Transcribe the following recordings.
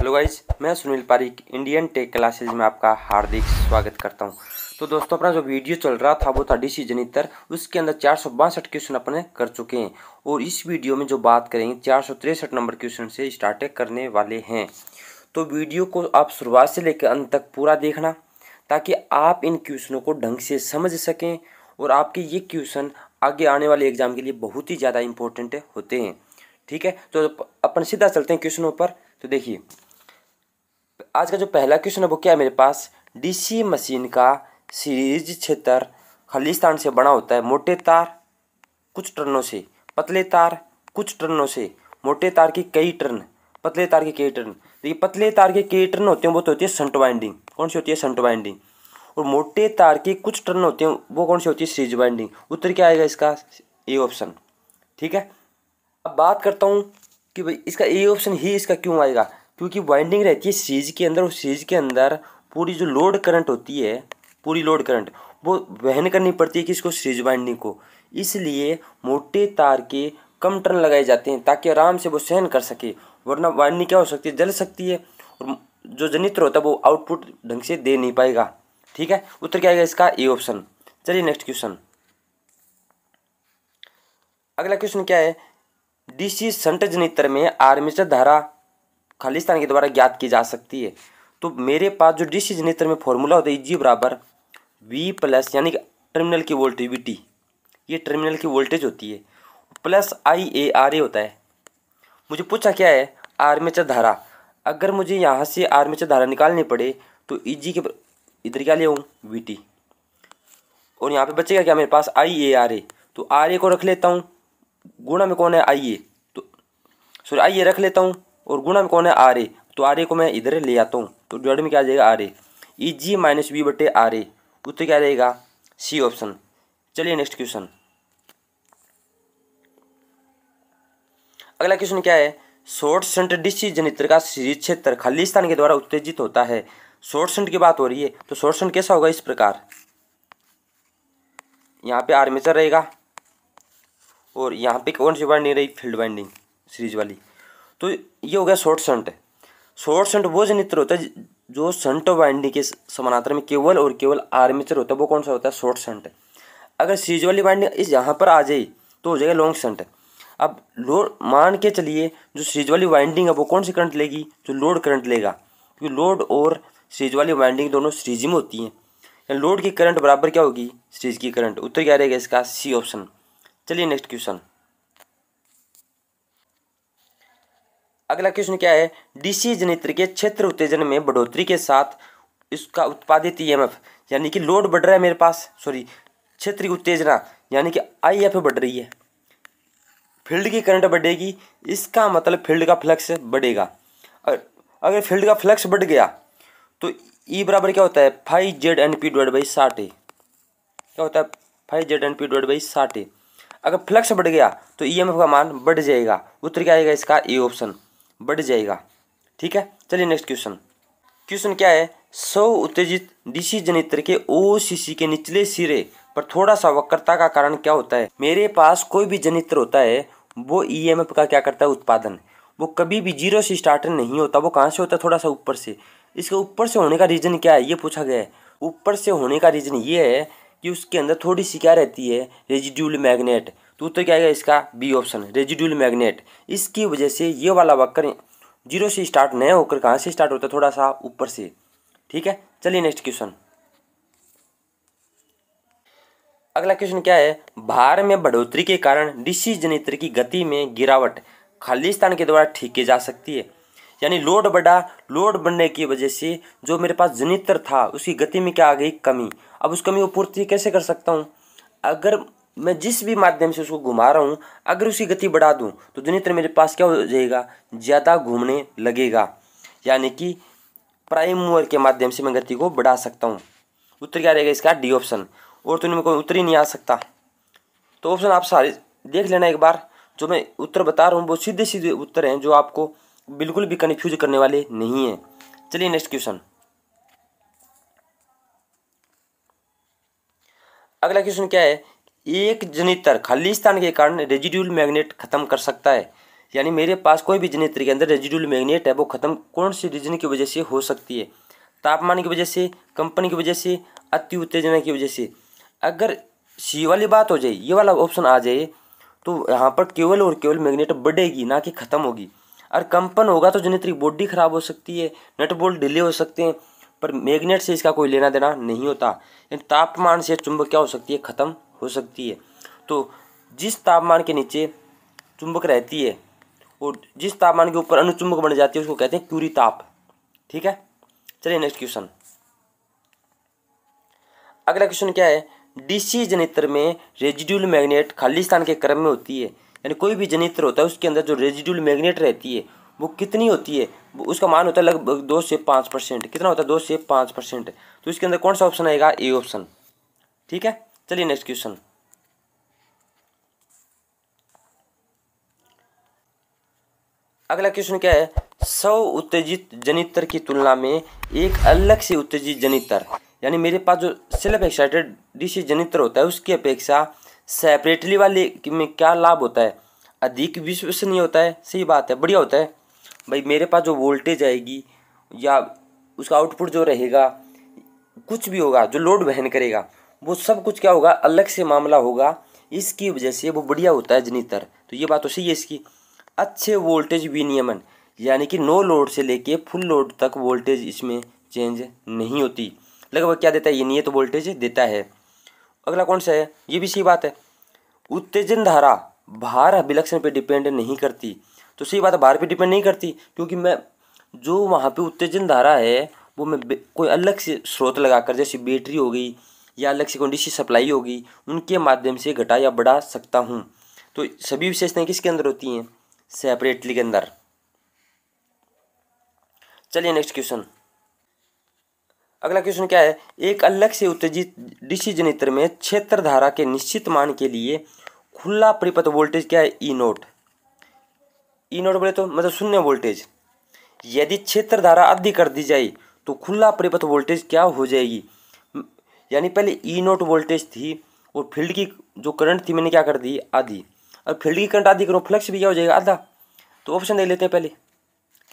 hello guys मैं Sunil Pareek Indian Tech Classes में आपका हार्दिक स्वागत करता हूं तो दोस्तों अपना जो वीडियो चल रहा था वो था डी जनितर उसके अंदर चार सौ बासठ क्वेश्चन अपने कर चुके हैं और इस वीडियो में जो बात करेंगे चार सौ तिरसठ नंबर क्वेश्चन से स्टार्ट करने वाले हैं तो वीडियो को आप शुरुआत से लेकर अंत तक पूरा देखना ताकि आप इन क्वेश्चनों को ढंग से समझ सकें और आपके ये क्वेश्चन आगे आने वाले एग्जाम के लिए बहुत ही ज़्यादा इंपॉर्टेंट होते हैं ठीक है तो अपन सीधा चलते हैं क्वेश्चनों पर तो देखिए आज का जो पहला क्वेश्चन है वो क्या है मेरे पास डीसी मशीन का सीरीज क्षेत्र खलिस्तान से बना होता है मोटे तार कुछ टर्नों से पतले तार कुछ टर्नों से मोटे तार के कई टर्न पतले तार के कई टर्न देखिए पतले तार के कई टर्न होते हैं वो तो होती है सन्ट वाइंडिंग कौन सी होती है सन्ट वाइंडिंग और मोटे तार के कुछ टर्न होते हैं वो कौन सी होती है सीरीज वाइंडिंग उत्तर क्या आएगा इसका ए ऑप्शन ठीक है अब बात करता हूँ कि भाई इसका ए ऑप्शन ही इसका क्यों आएगा क्योंकि वाइंडिंग रहती है सीरीज के अंदर और सीरीज के अंदर पूरी जो लोड करंट होती है पूरी लोड करंट वो वहन करनी पड़ती है किसको सीरीज वाइंडिंग को इसलिए मोटे तार के कम टर्न लगाए जाते हैं ताकि आराम से वो सहन कर सके वरना वाइंडिंग क्या हो सकती है जल सकती है और जो जनित्र होता है वो आउटपुट ढंग से दे नहीं पाएगा ठीक है उत्तर क्या आएगा इसका ए ऑप्शन चलिए नेक्स्ट क्वेश्चन अगला क्वेश्चन क्या है डीसी संट जनित्र में आर्मेचर धारा खालिस्तान के द्वारा ज्ञात की जा सकती है तो मेरे पास जो डिसीज नेत्र में फॉर्मूला होता है जी बराबर वी प्लस यानी कि टर्मिनल की वोल्टेज वी टी ये टर्मिनल की वोल्टेज होती है प्लस आई ए आर ए होता है मुझे पूछा क्या है आर्मेचर धारा अगर मुझे यहाँ से आर्मेचर धारा निकालनी पड़े तो ई e जी के इधर क्या ले वी टी और यहाँ पे बचेगा क्या मेरे पास आई ए आर ए तो आर ए को रख लेता हूँ गुणा में कौन है आई ए तो सॉरी आई ए रख लेता हूँ और गुणा में कौन है आर ए तो आर ए को मैं इधर ले आता हूँ तो डिवाइड में क्या आ जाएगा R A E G minus B बटे आर ए उत्तर क्या रहेगा सी ऑप्शन चलिए नेक्स्ट क्वेश्चन अगला क्वेश्चन क्या है शॉर्ट सेंट डिस्ट्री जनित्र का सीरीज क्षेत्र खालिस्तान के द्वारा उत्तेजित होता है शॉर्ट सेंट की बात हो रही है तो शॉर्ट सेंट कैसा होगा इस प्रकार यहाँ पे आर्मेचर रहेगा और यहाँ पे कौन सी वाइंडिंग रही फील्ड वाइंडिंग सीरीज वाली तो ये हो गया शॉर्ट सेंट शॉर्ट सेंट वो जनित्र होता है जो संट वाइंडिंग के समानांतर में केवल और केवल आर्मेचर होता है वो कौन सा होता है शॉर्ट सेंट अगर सीज वाली वाइंडिंग इस यहाँ पर आ जाए तो हो जाएगा लॉन्ग सेंट अब लोड मान के चलिए जो सीज वाली वाइंडिंग है वो कौन सी करंट लेगी जो लोड करंट लेगा क्योंकि लोड और सीज वाली वाइंडिंग दोनों सीरीज में होती हैं लोड की करंट बराबर क्या होगी सीरीज की करंट उत्तर क्या रहेगा इसका सी ऑप्शन चलिए नेक्स्ट क्वेश्चन अगला क्वेश्चन क्या है डीसी जनित्र के क्षेत्र उत्तेजन में बढ़ोतरी के साथ इसका उत्पादित ईएमएफ e यानी कि लोड बढ़ रहा है मेरे पास सॉरी क्षेत्रीय उत्तेजना यानी कि आईएफ बढ़ रही है फील्ड की करंट बढ़ेगी इसका मतलब फील्ड का फ्लक्स बढ़ेगा और अगर फील्ड का फ्लक्स बढ़ गया तो ई e बराबर क्या होता है five Z N P dot by साठ ए क्या होता है five Z N P dot by साठ ए अगर फ्लक्स बढ़ गया तो ई एम एफ का मान बढ़ जाएगा उत्तर क्या आएगा इसका ए ऑप्शन बढ़ जाएगा ठीक है चलिए नेक्स्ट क्वेश्चन क्वेश्चन क्या है सौ उत्तेजित डीसी जनित्र के ओ के निचले सिरे पर थोड़ा सा वक्रता का कारण क्या होता है मेरे पास कोई भी जनित्र होता है वो ई e का क्या करता है उत्पादन वो कभी भी जीरो से स्टार्ट नहीं होता वो कहाँ से होता है थोड़ा सा ऊपर से इसके ऊपर से होने का रीज़न क्या है ये पूछा गया है ऊपर से होने का रीज़न ये है कि उसके अंदर थोड़ी सी क्या रहती है रेजिड्यूल मैग्नेट तो उत्तर तो क्या आएगा इसका बी ऑप्शन रेजिड्यूल मैग्नेट इसकी वजह से ये वाला वक्र जीरो से स्टार्ट नहीं होकर कहाँ से स्टार्ट होता है थोड़ा सा ऊपर से ठीक है चलिए नेक्स्ट क्वेश्चन अगला क्वेश्चन क्या है भार में बढ़ोतरी के कारण डीसी जनित्र की गति में गिरावट खालिस्तान के द्वारा ठीक की जा सकती है यानी लोड बढ़ा लोड बढ़ने की वजह से जो मेरे पास जनित्र था उसकी गति में क्या आ गई कमी अब उस कमी को पूर्ति कैसे कर सकता हूँ अगर मैं जिस भी माध्यम से उसको घुमा रहा हूँ अगर उसकी गति बढ़ा दूँ तो जनित्र मेरे पास क्या हो जाएगा ज़्यादा घूमने लगेगा यानी कि प्राइम मूवर के माध्यम से मैं गति को बढ़ा सकता हूँ उत्तर क्या रहेगा इसका डी ऑप्शन और तो कोई उत्तर ही नहीं आ सकता तो ऑप्शन आप सारे देख लेना एक बार जो मैं उत्तर बता रहा हूँ वो सीधे सीधे उत्तर हैं जो आपको बिल्कुल भी कन्फ्यूज करने वाले नहीं हैं चलिए नेक्स्ट क्वेश्चन अगला क्वेश्चन क्या है एक जनित्र स्थान के कारण रेजिड्यूल मैग्नेट खत्म कर सकता है यानी मेरे पास कोई भी जनित्र के अंदर रेजिड्यूल मैग्नेट है वो खत्म कौन सी रीजन की वजह से हो सकती है तापमान की वजह से कंपनी की वजह से अति उत्तेजना की वजह से अगर सी वाली बात हो जाए ये वाला ऑप्शन आ जाए तो यहाँ पर केवल और केवल मैग्नेट बढ़ेगी ना कि खत्म होगी और कंपन होगा तो जनित्र की बॉडी खराब हो सकती है नट बोल्ट डिले हो सकते हैं पर मैग्नेट से इसका कोई लेना देना नहीं होता तापमान से चुंबक क्या हो सकती है खत्म हो सकती है तो जिस तापमान के नीचे चुंबक रहती है और जिस तापमान के ऊपर अनुचुंबक बन जाती है उसको कहते हैं क्यूरी ताप ठीक है चलिए नेक्स्ट क्वेश्चन अगला क्वेश्चन क्या है डीसी जनित्र में रेजिड्यूल मैग्नेट खाली स्थान के क्रम में होती है यानी कोई भी जनित्र होता है उसके अंदर जो रेजिड्यूल मैग्नेट रहती है वो कितनी होती है उसका मान होता है लगभग दो से पाँच परसेंट कितना होता है दो से पाँच परसेंट तो इसके अंदर कौन सा ऑप्शन आएगा ए ऑप्शन ठीक है चलिए नेक्स्ट क्वेश्चन अगला क्वेश्चन क्या है सौ उत्तेजित जनितर की तुलना में एक अलग से उत्तेजित जनितर यानी मेरे पास जो सेल्फ एक्साइटेड डिसी जनित्र होता है उसकी अपेक्षा सेपरेटली वाले में क्या लाभ होता है अधिक विश्वसनीय होता है सही बात है बढ़िया होता है भाई मेरे पास जो वोल्टेज आएगी या उसका आउटपुट जो रहेगा कुछ भी होगा जो लोड वहन करेगा वो सब कुछ क्या होगा अलग से मामला होगा इसकी वजह से वो बढ़िया होता है जनितर तो ये बात तो सही है इसकी अच्छे वोल्टेज विनियमन यानी कि नो लोड से लेके फुल लोड तक वोल्टेज इसमें चेंज नहीं होती लगभग क्या देता है ये है तो वोल्टेज देता है अगला कौन सा है ये भी सही बात है उत्तेजन धारा भार अभिलक्षण पे डिपेंड नहीं करती तो सही बात है भार पे डिपेंड नहीं करती क्योंकि मैं जो वहाँ पे उत्तेजन धारा है वो मैं कोई अलग से स्रोत लगाकर जैसे बैटरी हो गई या अलग से कोई सप्लाई होगी उनके माध्यम से घटा या बढ़ा सकता हूँ तो सभी विशेषताएं किसके अंदर होती हैं सेपरेटली के अंदर चलिए नेक्स्ट क्वेश्चन अगला क्वेश्चन क्या है एक अलग से उत्तेजित डीसी जनित्र में क्षेत्र धारा के निश्चित मान के लिए खुला परिपथ वोल्टेज क्या है E e naught E e naught बोले तो मतलब शून्य वोल्टेज यदि क्षेत्र धारा अधिक कर दी जाए तो खुला परिपथ वोल्टेज क्या हो जाएगी यानी पहले ई नोट वोल्टेज थी और फील्ड की जो करंट थी मैंने क्या कर दी आधी अब फील्ड की करंट आधी करो फ्लक्स भी क्या हो जाएगा आधा तो ऑप्शन देख लेते हैं पहले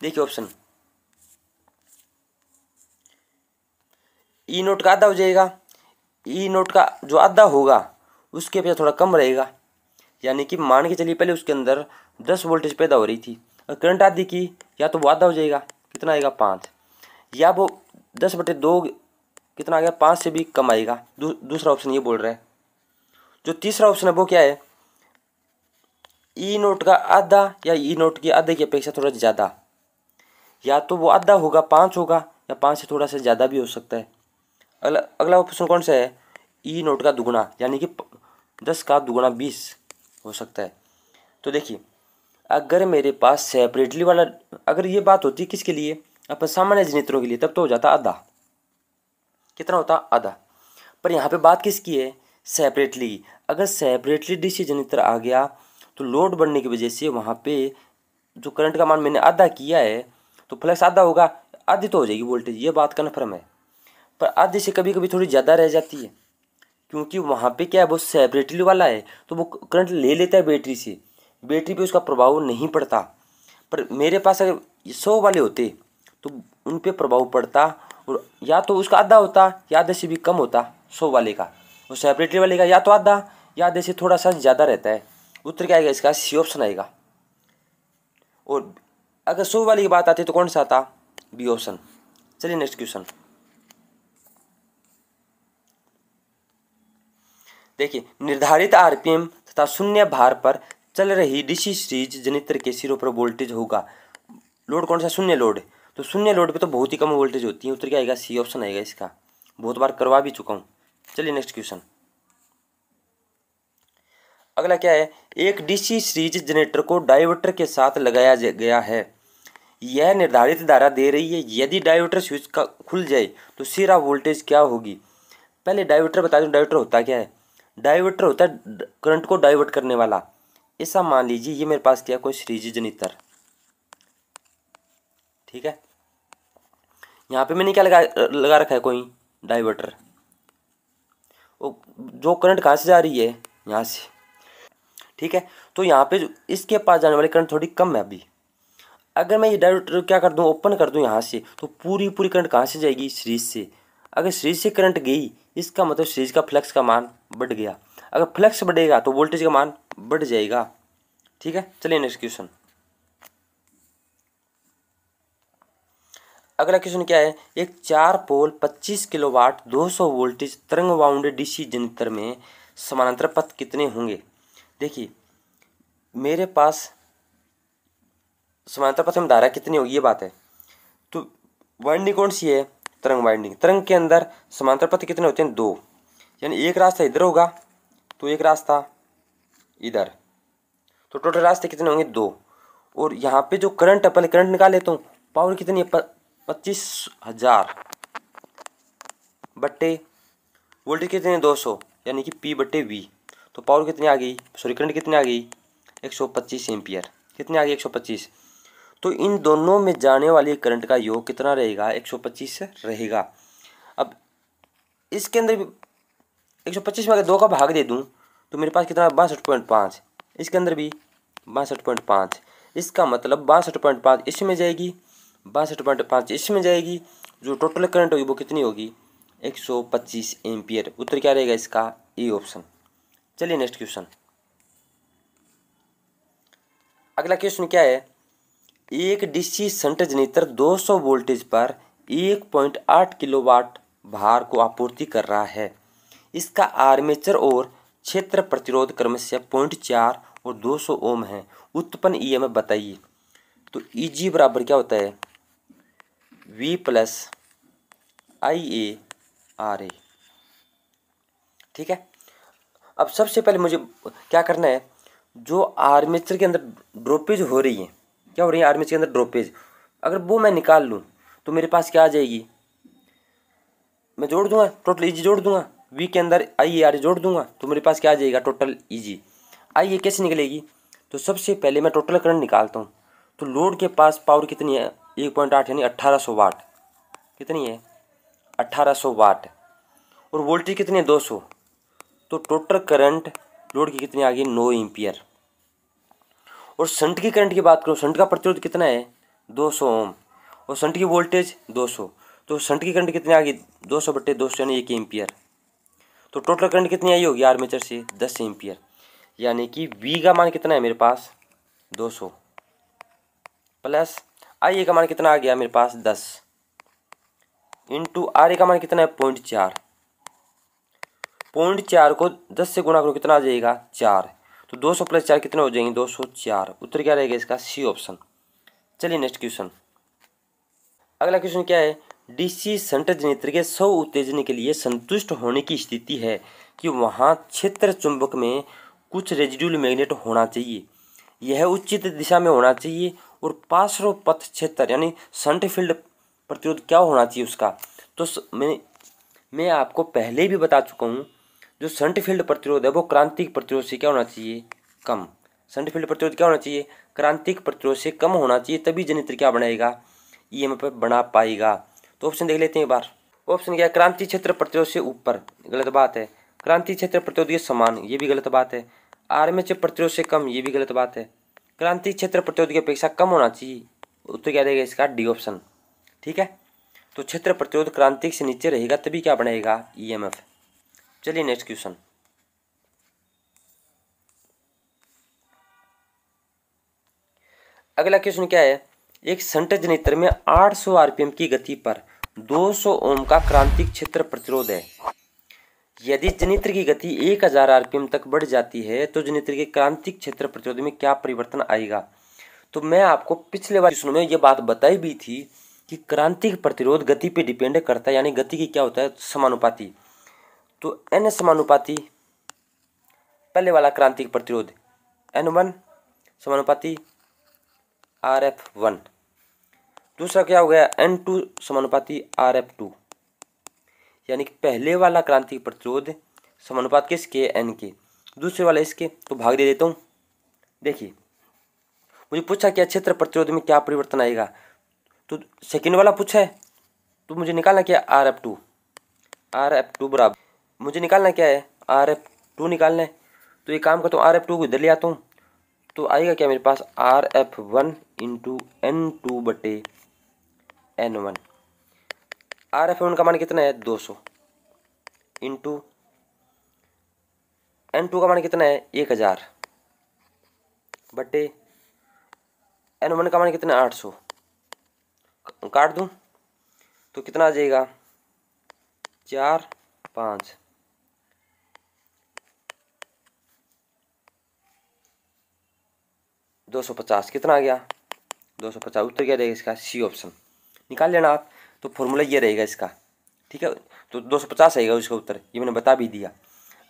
देखिए ऑप्शन ई नोट का आधा हो जाएगा ई e नोट का जो आधा होगा उसके पे थोड़ा कम रहेगा यानी कि मान के चलिए पहले उसके अंदर दस वोल्टेज पैदा हो रही थी और करंट आधी की या तो वो आधा हो जाएगा कितना आएगा पाँच या वो दस बटे दो कितना आ गया पाँच से भी कम आएगा दूसरा ऑप्शन ये बोल रहा है जो तीसरा ऑप्शन है वो क्या है ई e नोट का आधा या ई e नोट की आधे की अपेक्षा थोड़ा ज़्यादा या तो वो आधा होगा पाँच होगा या पाँच से थोड़ा सा ज़्यादा भी हो सकता है अगला अगला ऑप्शन कौन सा है ई e नोट का दुगुना यानी कि दस का दुगुना बीस हो सकता है तो देखिए अगर मेरे पास सेपरेटली वाला अगर ये बात होती किसके लिए अपन सामान्य जनित्रों के लिए तब तो हो जाता आधा कितना होता आधा पर यहाँ पे बात किसकी है सेपरेटली अगर सेपरेटली डिसीजन इतर आ गया तो लोड बढ़ने की वजह से वहाँ पे जो करंट का मान मैंने आधा किया है तो फ्लक्स आधा होगा आधी तो हो जाएगी वोल्टेज ये बात कन्फर्म है पर आधे से कभी कभी थोड़ी ज़्यादा रह जाती है क्योंकि वहाँ पे क्या है वो सेपरेटली वाला है तो वो करंट ले लेता है बैटरी से बैटरी पे उसका प्रभाव नहीं पड़ता पर मेरे पास अगर सौ वाले होते तो उन पर प्रभाव पड़ता और या तो उसका आधा होता या आधे से भी कम होता सौ वाले का और सेपरेटरी वाले का या तो आधा या आधे से थोड़ा सा ज़्यादा रहता है उत्तर क्या आएगा इसका सी ऑप्शन आएगा और अगर सौ वाले की बात आती तो कौन सा आता बी ऑप्शन चलिए नेक्स्ट क्वेश्चन देखिए निर्धारित आरपीएम तथा शून्य भार पर चल रही डीसी सीरीज जनित्र के सिरों पर वोल्टेज होगा लोड कौन सा शून्य लोड तो शून्य लोड पे तो बहुत ही कम वोल्टेज होती है उत्तर क्या आएगा सी ऑप्शन आएगा इसका बहुत बार करवा भी चुका हूँ चलिए नेक्स्ट क्वेश्चन अगला क्या है एक डीसी सीरीज जनरेटर को डाइवर्टर के साथ लगाया गया है यह निर्धारित धारा दे रही है यदि डाइवर्टर स्विच का खुल जाए तो सीरा वोल्टेज क्या होगी पहले डाइवर्टर बता दूँ डाइवर्टर होता क्या है डाइवर्टर होता है करंट को डाइवर्ट करने वाला ऐसा मान लीजिए ये मेरे पास क्या कोई सीरीज जनरेटर ठीक है यहाँ पे मैंने क्या लगा लगा रखा है कोई डाइवर्टर जो करंट कहाँ से जा रही है यहाँ से ठीक है तो यहाँ पे जो इसके पास जाने वाली करंट थोड़ी कम है अभी अगर मैं ये डाइवर्टर क्या कर दूँ ओपन कर दूँ यहाँ से तो पूरी पूरी करंट कहाँ से जाएगी सीरीज से अगर सीरीज से करंट गई इसका मतलब सीरीज का फ्लक्स का मान बढ़ गया अगर फ्लक्स बढ़ेगा तो वोल्टेज का मान बढ़ जाएगा ठीक है चलिए नेक्स्ट क्वेश्चन अगला क्वेश्चन क्या है एक चार पोल 25 किलोवाट 200 वोल्टेज तरंग वाउंड डीसी जनित्र में समानांतर पथ कितने होंगे देखिए मेरे पास समानांतर पथ में धारा कितनी होगी ये बात है तो वाइंडिंग कौन सी है तरंग वाइंडिंग तरंग के अंदर समांतर पथ कितने होते हैं दो यानी एक रास्ता इधर होगा तो एक रास्ता इधर तो टोटल रास्ते कितने होंगे दो और यहाँ पे जो करंट अपन करंट निकाल लेता हूँ पावर कितनी है पच्चीस हजार बट्टे वोल्टेज कितने दो सौ यानी कि पी बट्टे वी तो पावर कितनी आ गई सॉरी करंट कितनी आ गई एक सौ पच्चीस एम्पियर कितनी आ गई एक सौ पच्चीस तो इन दोनों में जाने वाली करंट का योग कितना रहेगा एक सौ पच्चीस रहेगा अब इसके अंदर भी एक सौ पच्चीस में अगर दो का भाग दे दूँ तो मेरे पास कितना बासठ पॉइंट पाँच इसके अंदर भी बासठ पॉइंट पाँच इसका मतलब बासठ पॉइंट पाँच इसमें जाएगी बासठ पॉइंट पाँच इसमें जाएगी जो टोटल करंट होगी वो कितनी होगी एक सौ पच्चीस एम्पियर उत्तर क्या रहेगा इसका ए e ऑप्शन चलिए नेक्स्ट क्वेश्चन अगला क्वेश्चन क्या है एक डीसी संट जनरेटर 200 वोल्टेज पर 1.8 किलोवाट भार को आपूर्ति कर रहा है इसका आर्मेचर और क्षेत्र प्रतिरोध क्रमशः पॉइंट चार और 200 ओम है उत्पन्न एम बताइए तो जी e बराबर क्या होता है V plus I A R A ठीक है अब सबसे पहले मुझे क्या करना है जो आर्मेचर के अंदर ड्रोपेज हो रही है क्या हो रही है आर्मेचर के अंदर ड्रोपेज अगर वो मैं निकाल लूँ तो मेरे पास क्या आ जाएगी मैं जोड़ दूंगा टोटल ईजी जोड़ दूंगा वी के अंदर आई ए आर जोड़ दूंगा तो मेरे पास क्या आ जाएगा टोटल ईजी आई ए कैसे निकलेगी तो सबसे पहले मैं टोटल करंट निकालता हूँ तो लोड के पास पावर कितनी है एक पॉइंट आठ यानी अट्ठारह सौ वाट कितनी है अट्ठारह सौ वाट और वोल्टेज कितनी है दो सौ तो टोटल करंट लोड की कितनी आ गई नौ एम्पियर और संट की करंट की बात करो संट का प्रतिरोध कितना है दो सौ ओम और संट की वोल्टेज दो सौ तो संट की करंट कितनी आ गई दो सौ बट्टे दो सौ यानी एक एम्पियर तो टोटल करंट कितनी आई होगी आर्मेचर से दस एम्पियर यानी कि वी का मान कितना है मेरे पास दो सौ प्लस आई का मान कितना आ गया मेरे पास दस इंटू आर का मान कितना है पॉइंट चार पॉइंट चार को दस से गुणा करो कितना आ जाएगा चार तो दो सौ प्लस चार कितने हो जाएंगे दो सौ चार उत्तर क्या रहेगा इसका सी ऑप्शन चलिए नेक्स्ट क्वेश्चन अगला क्वेश्चन क्या है डीसी सेंटर जनित्र के सौ उत्तेजन के लिए संतुष्ट होने की स्थिति है कि वहाँ क्षेत्र चुंबक में कुछ रेजिड्यूल मैग्नेट होना चाहिए यह उचित दिशा में होना चाहिए और पार्श्व पथ क्षेत्र यानी संट फील्ड प्रतिरोध क्या होना चाहिए उसका तो स, मैं मैं आपको पहले भी बता चुका हूँ जो संट फील्ड प्रतिरोध है वो क्रांतिक प्रतिरोध से क्या होना चाहिए कम संट फील्ड प्रतिरोध क्या होना चाहिए क्रांतिक प्रतिरोध से कम होना चाहिए तभी जनित्र क्या बनाएगा ई e एम बना पाएगा तो ऑप्शन देख लेते हैं एक बार ऑप्शन क्या है क्रांति क्षेत्र प्रतिरोध से ऊपर गलत बात है क्रांति क्षेत्र प्रतिरोध ये समान ये भी गलत बात है आर्मेचर प्रतिरोध से कम ये भी गलत बात है क्रांति क्षेत्र प्रतिरोध की अपेक्षा कम होना चाहिए उत्तर क्या देगा इसका डी ऑप्शन ठीक है तो क्षेत्र प्रतिरोध क्रांति से नीचे रहेगा तभी क्या बनाएगा ईएमएफ e चलिए नेक्स्ट क्वेश्चन अगला क्वेश्चन क्या है एक संट जनित्र में 800 आरपीएम की गति पर 200 ओम का क्रांतिक क्षेत्र प्रतिरोध है यदि जनित्र की गति 1000 आरपीएम तक बढ़ जाती है तो जनित्र के क्रांतिक क्षेत्र प्रतिरोध में क्या परिवर्तन आएगा तो मैं आपको पिछले बार में ये बात बताई भी थी कि क्रांतिक प्रतिरोध गति पे डिपेंड करता है यानी गति की क्या होता है समानुपाती तो एन समानुपाती पहले वाला क्रांतिक प्रतिरोध एन वन समानुपाती आर एफ वन दूसरा क्या हो गया एन टू समानुपाती आर एफ टू यानी कि पहले वाला क्रांति प्रतिरोध समानुपात किस के एन के दूसरे वाला इसके तो भाग दे देता हूँ देखिए मुझे पूछा क्या क्षेत्र प्रतिरोध में क्या परिवर्तन आएगा तो सेकेंड वाला पूछा है तो मुझे निकालना क्या R F two R F two बराबर मुझे निकालना क्या है आर एफ टू निकालना है तो ये काम करता हूँ आर एफ टू को इधर ले आता हूँ तो आएगा क्या मेरे पास R F one into N two बटे N one R F M का मान कितना है दो सौ इंटू एन टू का मान कितना है एक हज़ार बटे एन वन का मान कितना आठ सौ काट दूं तो कितना आ जाएगा चार पाँच दो सौ पचास कितना आ गया दो सौ पचास उत्तर क्या जाएगा इसका सी ऑप्शन निकाल लेना आप तो फॉर्मूला ये रहेगा इसका ठीक है तो दो सौ पचास आएगा उसका उत्तर ये मैंने बता भी दिया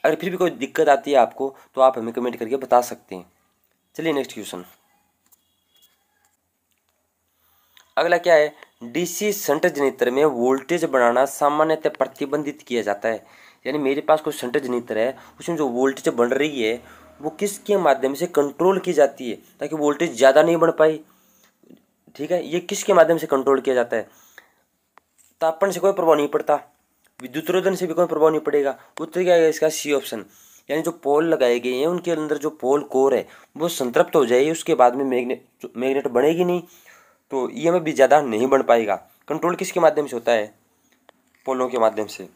अगर फिर भी कोई दिक्कत आती है आपको तो आप हमें कमेंट करके बता सकते हैं चलिए नेक्स्ट क्वेश्चन अगला क्या है डीसी सेंटर जनित्र में वोल्टेज बढ़ाना सामान्यतः प्रतिबंधित किया जाता है यानी मेरे पास कोई सेंटर जनित्र है उसमें जो वोल्टेज बढ़ रही है वो किसके माध्यम से कंट्रोल की जाती है ताकि वोल्टेज ज़्यादा नहीं बढ़ पाई ठीक है ये किसके माध्यम से कंट्रोल किया जाता है तापन तो से कोई प्रभाव नहीं पड़ता विद्युत रोधन से भी कोई प्रभाव नहीं पड़ेगा उत्तर क्या है इसका सी ऑप्शन यानी जो पोल लगाए गए हैं उनके अंदर जो पोल कोर है वो संतृप्त हो जाएगी उसके बाद में मैग्नेट मैग्नेट बनेगी नहीं तो ई एम भी ज़्यादा नहीं बन पाएगा कंट्रोल किसके माध्यम से होता है पोलों के माध्यम से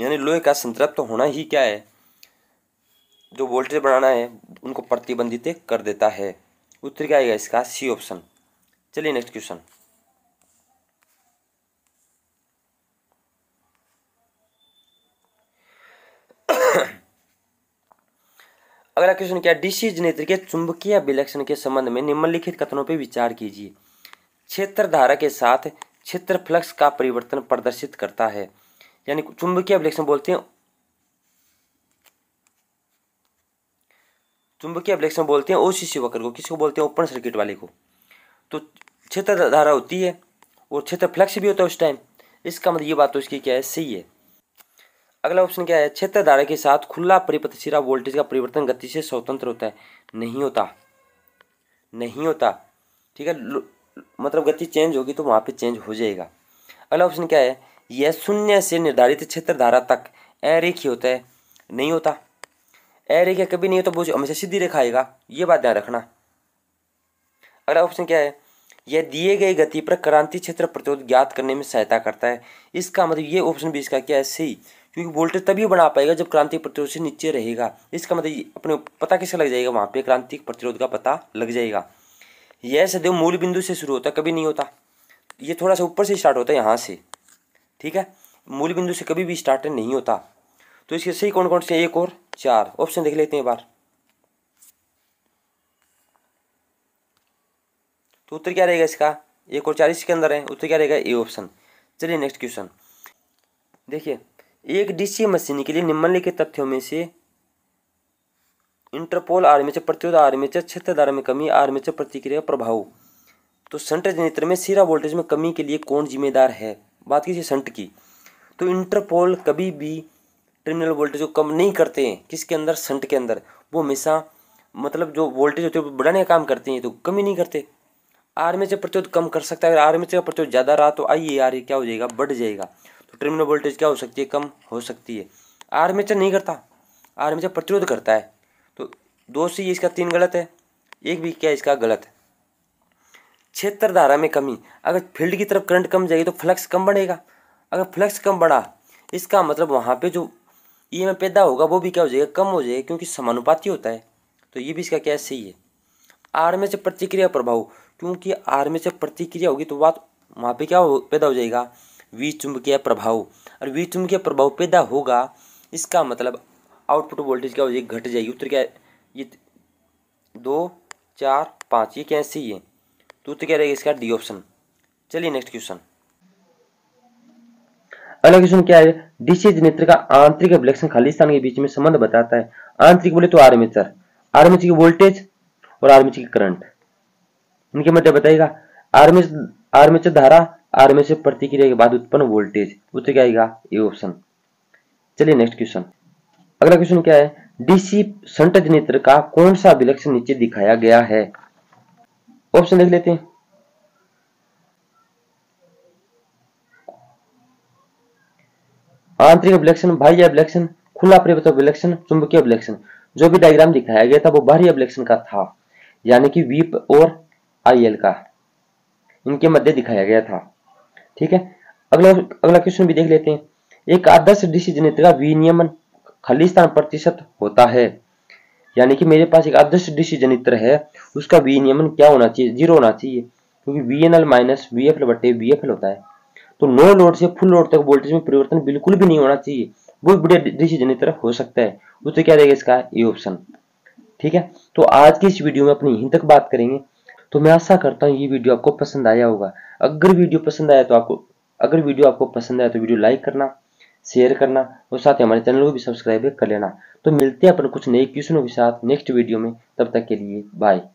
यानी लोहे का संतृप्त होना ही क्या है जो वोल्टेज बनाना है उनको प्रतिबंधित कर देता है उत्तर क्या आएगा इसका सी ऑप्शन चलिए नेक्स्ट क्वेश्चन अगला क्वेश्चन क्या डीसी नेत्र के चुंबकीय विलक्षण के संबंध में निम्नलिखित कथनों पर विचार कीजिए क्षेत्र धारा के साथ क्षेत्र फ्लक्स का परिवर्तन प्रदर्शित करता है यानी चुंबकीय विलक्षण बोलते हैं चुंबकीय विलक्षण बोलते हैं ओसीसी वक्र को किसको बोलते हैं ओपन सर्किट वाले को तो क्षेत्र धारा होती है और क्षेत्र फ्लक्स भी होता है उस टाइम इसका मतलब ये बात तो इसकी क्या है सही है अगला ऑप्शन क्या है क्षेत्र धारा के साथ खुला परिपथ सिरा वोल्टेज का परिवर्तन गति से स्वतंत्र होता है नहीं होता नहीं होता ठीक है मतलब गति चेंज होगी तो वहाँ पे चेंज हो जाएगा अगला ऑप्शन क्या है यह शून्य से निर्धारित क्षेत्र धारा तक अरेखी होता है नहीं होता अरेखी कभी नहीं होता तो बोझ हमेशा सीधी रेखा आएगा ये बात ध्यान रखना अगला ऑप्शन क्या है यह दिए गए गति पर क्रांति क्षेत्र प्रतिरोध ज्ञात करने में सहायता करता है इसका मतलब ये ऑप्शन भी इसका क्या है सही क्योंकि वोल्टेज तभी बना पाएगा जब क्रांतिक प्रतिरोध से नीचे रहेगा इसका मतलब अपने पता किसका लग जाएगा वहाँ पे क्रांतिक प्रतिरोध का पता लग जाएगा यह सदैव मूल बिंदु से शुरू होता कभी नहीं होता ये थोड़ा सा ऊपर से स्टार्ट होता है यहाँ से ठीक है मूल बिंदु से कभी भी स्टार्ट नहीं होता तो इसके सही कौन कौन से एक और चार ऑप्शन देख लेते हैं बार तो उत्तर क्या रहेगा इसका एक और चार इसके अंदर है उत्तर क्या रहेगा ए ऑप्शन चलिए नेक्स्ट क्वेश्चन देखिए एक डीसी मशीन के लिए निम्नलिखित तथ्यों में से इंटरपोल आर्मेचर प्रतिरोध आर्मेचर क्षेत्रधारा में कमी आर्मेचर प्रतिक्रिया प्रभाव तो संट जनित्र में सीरा वोल्टेज में कमी के लिए कौन जिम्मेदार है बात कीजिए संट की तो इंटरपोल कभी भी टर्मिनल वोल्टेज को कम नहीं करते हैं किसके अंदर संट के अंदर वो हमेशा मतलब जो वोल्टेज होते हैं बढ़ाने का काम करते हैं तो कमी नहीं करते आर्मेचर प्रतिरोध कम कर सकता है अगर आर्मेचर का प्रतिरोध ज़्यादा रहा तो आई ए आर क्या हो जाएगा बढ़ जाएगा तो टर्मिनल वोल्टेज क्या हो सकती है कम हो सकती है आर्मेचर नहीं करता आर्मेचर प्रतिरोध करता है तो दो से इसका तीन गलत है एक भी क्या इसका गलत है क्षेत्र धारा में कमी अगर फील्ड की तरफ करंट कम जाएगी तो फ्लक्स कम बढ़ेगा अगर फ्लक्स कम बढ़ा इसका मतलब वहाँ पे जो ई एम पैदा होगा वो भी क्या हो जाएगा कम हो जाएगा क्योंकि समानुपाती होता है तो ये भी इसका क्या सही है आर्मेचर प्रतिक्रिया प्रभाव क्योंकि आर्मेचर प्रतिक्रिया होगी तो बात वहाँ पे क्या हो पैदा हो जाएगा विचुंबकीय प्रभाव और विचुंबकीय प्रभाव पैदा होगा इसका मतलब आउटपुट वोल्टेज क्या हो जाएगी घट जाएगी उत्तर क्या ये दो चार पाँच ये कैसे ही है तो उत्तर क्या रहेगा इसका डी ऑप्शन चलिए नेक्स्ट क्वेश्चन अगला क्वेश्चन क्या है डिसीज नेत्र का आंतरिक विलक्षण खाली स्थान के बीच में संबंध बताता है आंतरिक बोले तो आर्मेचर आर्मेचर की वोल्टेज और आर्मेचर की करंट इनके मध्य बताएगा आर्मेचर आर्मेचर धारा आर में से प्रतिक्रिया के बाद उत्पन्न वोल्टेज उत्तर क्या आएगा ए ऑप्शन चलिए नेक्स्ट क्वेश्चन अगला क्वेश्चन क्या है डीसी संट जनित्र का कौन सा विलक्षण नीचे दिखाया गया है ऑप्शन देख लेते हैं आंतरिक अभिलक्षण बाह्य अभिलक्षण खुला परिवर्तन अभिलक्षण चुंबकीय अभिलक्षण जो भी डायग्राम दिखाया गया था वो बाह्य अभिलक्षण का था यानी कि वीप और आईएल का इनके मध्य दिखाया गया था ठीक है अगला अगला क्वेश्चन भी देख लेते हैं एक आदर्श डिसीजन नेता का विनियमन खालिस्तान प्रतिशत होता है यानी कि मेरे पास एक आदर्श डिसीजन नेत्र है उसका विनियमन क्या होना चाहिए जीरो होना चाहिए क्योंकि V N L minus V F L बटे वी एफ एल होता है तो नो लोड से फुल लोड तक वोल्टेज में परिवर्तन बिल्कुल भी नहीं होना चाहिए वो बड़े डिसीजन की हो सकता है उसे क्या देगा इसका ए ऑप्शन ठीक है तो आज की इस वीडियो में अपनी यहीं तक बात करेंगे तो मैं आशा करता हूँ ये वीडियो आपको पसंद आया होगा अगर वीडियो पसंद आया तो आपको अगर वीडियो आपको पसंद आया तो वीडियो लाइक करना शेयर करना और साथ ही हमारे चैनल को भी सब्सक्राइब कर लेना तो मिलते हैं अपन कुछ नए क्वेश्चनों के साथ नेक्स्ट वीडियो में तब तक के लिए बाय